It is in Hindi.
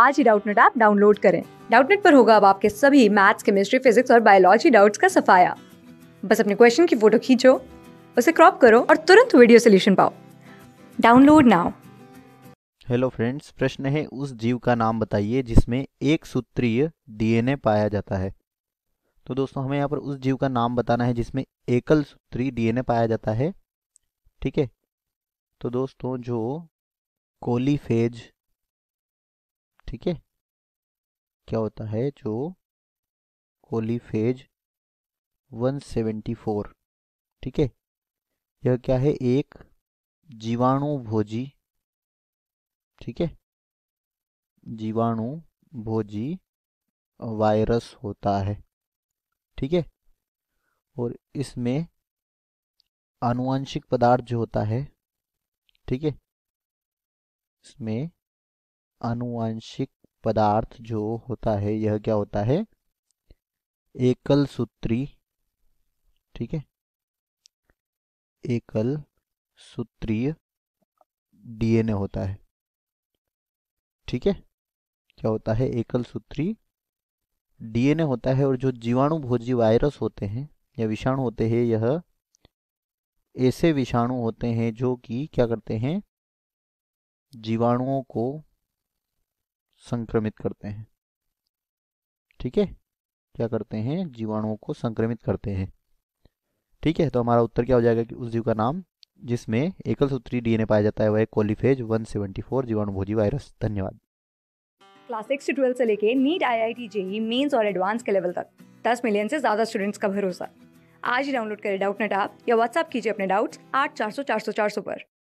आज ही डाउटनेट ऐप डाउनलोड करें डाउटनेट पर होगा अब आपके सभी मैथ्स केमिस्ट्री फिजिक्स और बायोलॉजी डाउट्स का सफाया बस अपने क्वेश्चन की फोटो खींचो उसे क्रॉप करो और तुरंत वीडियो सोल्यूशन पाओ डाउनलोड नाउ हेलो फ्रेंड्स प्रश्न है उस जीव का नाम बताइए जिसमें एक सूत्रीय डीएनए पाया जाता है तो दोस्तों हमें यहाँ पर उस जीव का नाम बताना है जिसमें एकल सूत्री डीएनए पाया जाता है ठीक है तो दोस्तों जो कोलीफेज ठीक है क्या होता है जो कोलीफेज 174 ठीक है यह क्या है एक जीवाणु भोजी ठीक है जीवाणु भोजी वायरस होता है ठीक है और इसमें आनुवंशिक पदार्थ जो होता है ठीक है इसमें आनुवांशिक पदार्थ जो होता है यह क्या होता है एकल सूत्री ठीक है एकल सूत्रीय डीएनए होता है ठीक है क्या होता है एकल सूत्री डीएनए होता है और जो जीवाणु भोजी वायरस होते हैं या विषाणु होते हैं यह ऐसे विषाणु होते हैं जो कि क्या करते हैं जीवाणुओं को संक्रमित करते हैं ठीक है क्या करते हैं जीवाणुओं को संक्रमित करते हैं ठीक है तो हमारा उत्तर क्या हो जाएगा कि उस जीव का नाम जिसमें एकल सूत्री डीएनए पाया जाता है वह कोलिफेज 174 भोजी वायरस धन्यवाद क्लास सिक्स से ट्वेल्थ से लेके NEET I I T JEE mains और एडवांस के लेवल तक दस मिलियन से ज्यादा स्टूडेंट्स का भरोसा आज ही डाउनलोड करें डाउट नेट आप या व्हाट्सअप कीजिए अपने डाउट्स आठ चार सौ चार सौ चार सौ पर